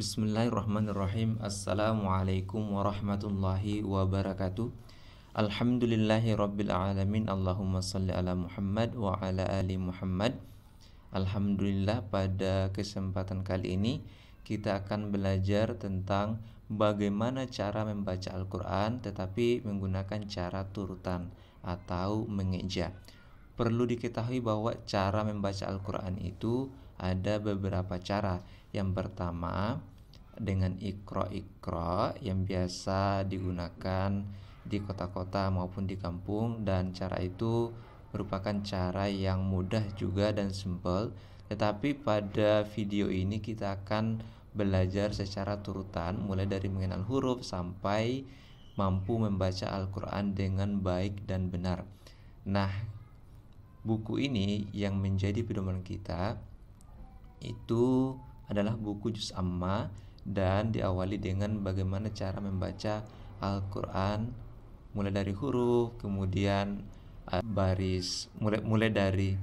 Bismillahirrahmanirrahim Assalamualaikum warahmatullahi wabarakatuh Alhamdulillahi rabbil alamin Allahumma salli ala Muhammad wa ala ali Muhammad Alhamdulillah pada kesempatan kali ini kita akan belajar tentang bagaimana cara membaca Al-Quran tetapi menggunakan cara turutan atau mengeja Perlu diketahui bahwa cara membaca Al-Quran itu ada beberapa cara yang pertama dengan ikro-ikro yang biasa digunakan di kota-kota maupun di kampung dan cara itu merupakan cara yang mudah juga dan simple tetapi pada video ini kita akan belajar secara turutan mulai dari mengenal huruf sampai mampu membaca Al-Quran dengan baik dan benar nah buku ini yang menjadi pedoman kita itu adalah buku juz amma dan diawali dengan bagaimana cara membaca Al-Qur'an mulai dari huruf, kemudian eh, baris mulai mulai dari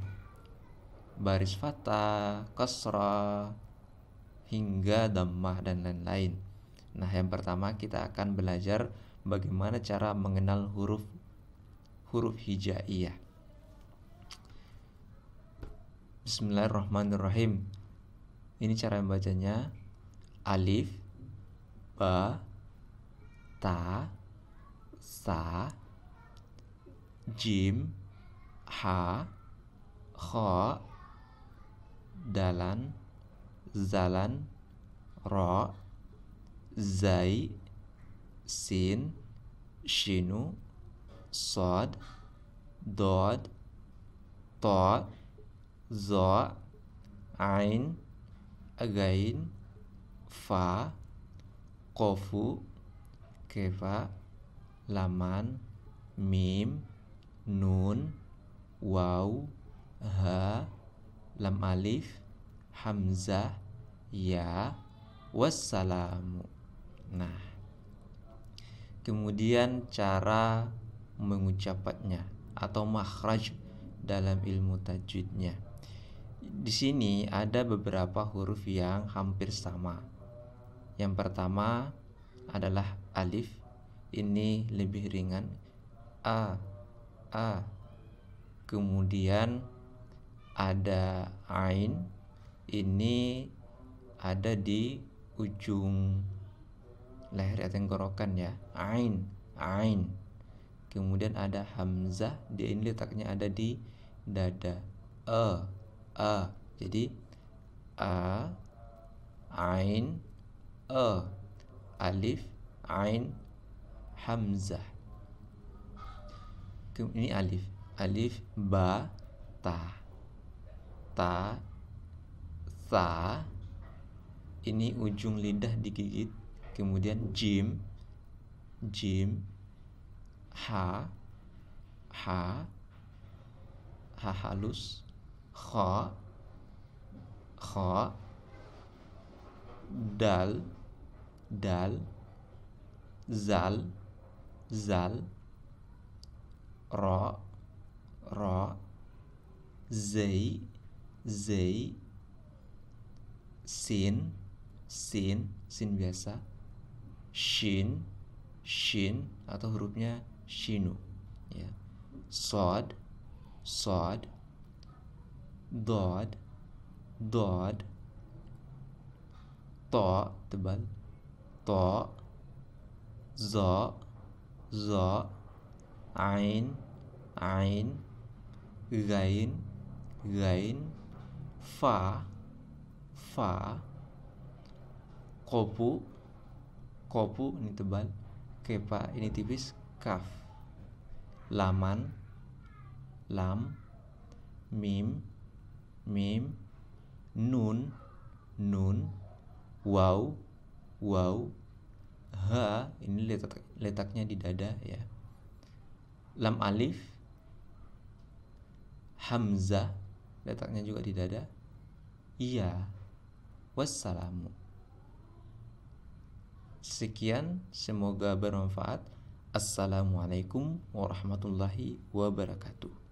baris fata kasra hingga dhammah dan lain-lain. Nah, yang pertama kita akan belajar bagaimana cara mengenal huruf huruf hijaiyah. Bismillahirrahmanirrahim. Ini cara membacanya alif, ba, ta, sa, jim, ha, kho, dalan, zalan, ro, zai, sin, shinu, sod, dod, to, zo, ain, again fa kofu kefa laman mim nun waw ha lam alif hamzah ya wassalamu nah kemudian cara mengucapkannya atau makhraj dalam ilmu tajwidnya di sini ada beberapa huruf yang hampir sama. Yang pertama adalah alif. Ini lebih ringan. A a. Kemudian ada ain. Ini ada di ujung leher atau tenggorokan ya. Ain, ain. Kemudian ada hamzah, dia ini letaknya ada di dada. E a. Jadi a ain a e. alif ain hamzah. Ini alif, alif ba ta ta sa ini ujung lidah digigit kemudian jim jim ha ha ha halus kho kho dal dal zal zal ro ro zai zai sin sin sin biasa shin shin atau hurufnya shinu ya sod sod dod dod to tebal to zo zo ain ain gain gain fa fa kopu kopu ini tebal kepa ini tipis kaf laman lam mim mim nun nun wow, wow, ha ini letak letaknya di dada ya lam alif hamzah letaknya juga di dada iya wassalamu sekian semoga bermanfaat assalamualaikum warahmatullahi wabarakatuh